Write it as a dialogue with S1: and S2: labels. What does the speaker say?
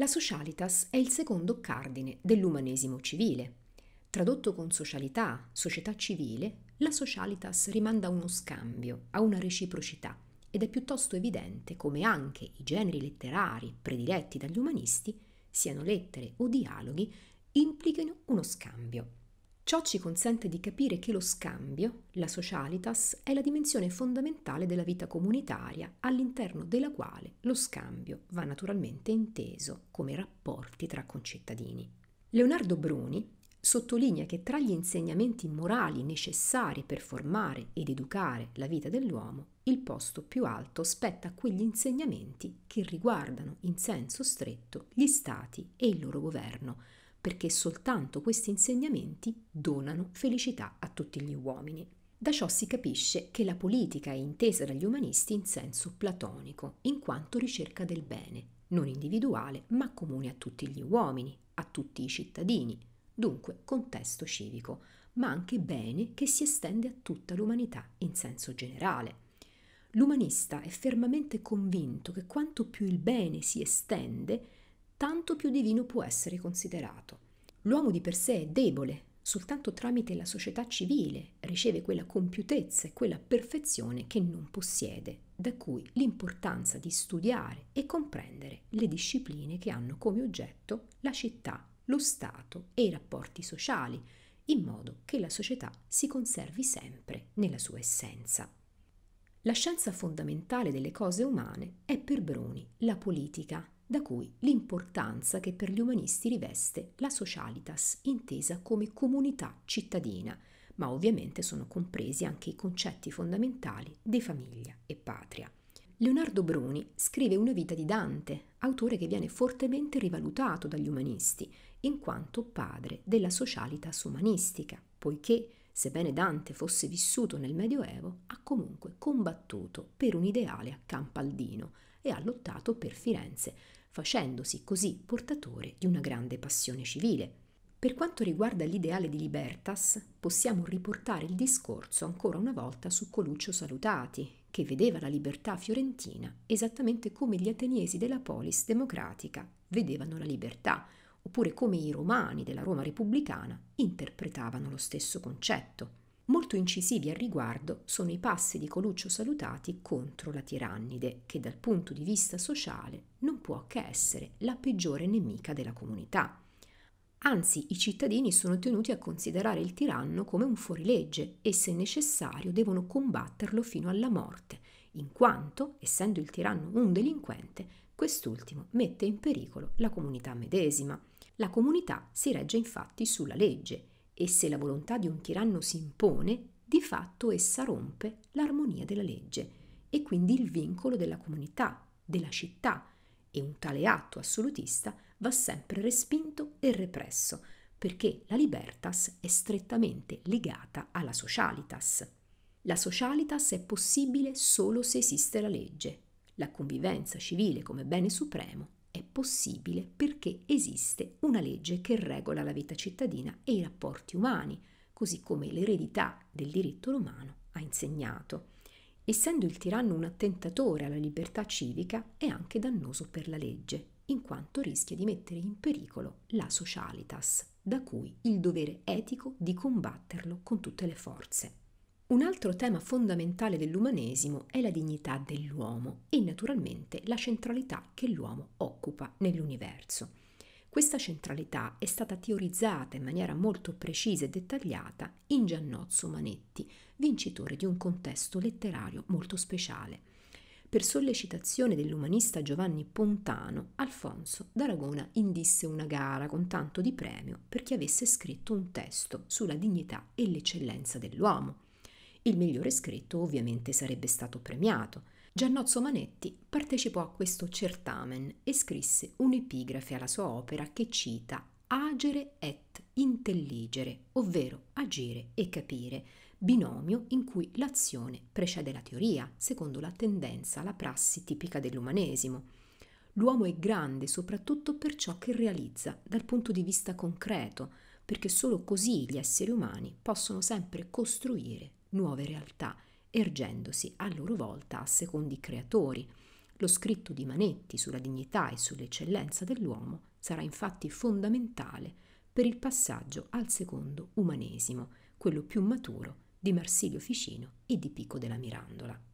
S1: La socialitas è il secondo cardine dell'umanesimo civile. Tradotto con socialità, società civile, la socialitas rimanda a uno scambio, a una reciprocità, ed è piuttosto evidente come anche i generi letterari prediletti dagli umanisti, siano lettere o dialoghi, implichino uno scambio. Ciò ci consente di capire che lo scambio, la socialitas, è la dimensione fondamentale della vita comunitaria, all'interno della quale lo scambio va naturalmente inteso come rapporti tra concittadini. Leonardo Bruni sottolinea che tra gli insegnamenti morali necessari per formare ed educare la vita dell'uomo, il posto più alto spetta a quegli insegnamenti che riguardano in senso stretto gli stati e il loro governo, perché soltanto questi insegnamenti donano felicità a tutti gli uomini. Da ciò si capisce che la politica è intesa dagli umanisti in senso platonico, in quanto ricerca del bene, non individuale ma comune a tutti gli uomini, a tutti i cittadini, dunque contesto civico, ma anche bene che si estende a tutta l'umanità in senso generale. L'umanista è fermamente convinto che quanto più il bene si estende, tanto più divino può essere considerato. L'uomo di per sé è debole, soltanto tramite la società civile riceve quella compiutezza e quella perfezione che non possiede, da cui l'importanza di studiare e comprendere le discipline che hanno come oggetto la città, lo Stato e i rapporti sociali, in modo che la società si conservi sempre nella sua essenza. La scienza fondamentale delle cose umane è per Bruni la politica, da cui l'importanza che per gli umanisti riveste la socialitas, intesa come comunità cittadina, ma ovviamente sono compresi anche i concetti fondamentali di famiglia e patria. Leonardo Bruni scrive una vita di Dante, autore che viene fortemente rivalutato dagli umanisti, in quanto padre della socialitas umanistica, poiché, sebbene Dante fosse vissuto nel Medioevo, ha comunque combattuto per un ideale a Campaldino e ha lottato per Firenze, facendosi così portatore di una grande passione civile. Per quanto riguarda l'ideale di Libertas, possiamo riportare il discorso ancora una volta su Coluccio Salutati, che vedeva la libertà fiorentina esattamente come gli ateniesi della polis democratica vedevano la libertà, oppure come i romani della Roma repubblicana interpretavano lo stesso concetto. Molto incisivi al riguardo sono i passi di Coluccio Salutati contro la tirannide, che dal punto di vista sociale non può che essere la peggiore nemica della comunità. Anzi, i cittadini sono tenuti a considerare il tiranno come un fuorilegge e, se necessario, devono combatterlo fino alla morte, in quanto, essendo il tiranno un delinquente, quest'ultimo mette in pericolo la comunità medesima. La comunità si regge infatti sulla legge e se la volontà di un tiranno si impone, di fatto essa rompe l'armonia della legge e quindi il vincolo della comunità, della città, e un tale atto assolutista va sempre respinto e represso, perché la libertas è strettamente legata alla socialitas. La socialitas è possibile solo se esiste la legge, la convivenza civile come bene supremo possibile perché esiste una legge che regola la vita cittadina e i rapporti umani, così come l'eredità del diritto romano ha insegnato. Essendo il tiranno un attentatore alla libertà civica, è anche dannoso per la legge, in quanto rischia di mettere in pericolo la socialitas, da cui il dovere etico di combatterlo con tutte le forze. Un altro tema fondamentale dell'umanesimo è la dignità dell'uomo e naturalmente la centralità che l'uomo occupa nell'universo. Questa centralità è stata teorizzata in maniera molto precisa e dettagliata in Giannozzo Manetti, vincitore di un contesto letterario molto speciale. Per sollecitazione dell'umanista Giovanni Pontano, Alfonso d'Aragona indisse una gara con tanto di premio per chi avesse scritto un testo sulla dignità e l'eccellenza dell'uomo. Il migliore scritto ovviamente sarebbe stato premiato. Giannozzo Manetti partecipò a questo certamen e scrisse un'epigrafe alla sua opera che cita agere et intelligere, ovvero agire e capire, binomio in cui l'azione precede la teoria, secondo la tendenza, la prassi tipica dell'umanesimo. L'uomo è grande soprattutto per ciò che realizza dal punto di vista concreto, perché solo così gli esseri umani possono sempre costruire nuove realtà, ergendosi a loro volta a secondi creatori. Lo scritto di Manetti sulla dignità e sull'eccellenza dell'uomo sarà infatti fondamentale per il passaggio al secondo umanesimo, quello più maturo di Marsilio Ficino e di Pico della Mirandola.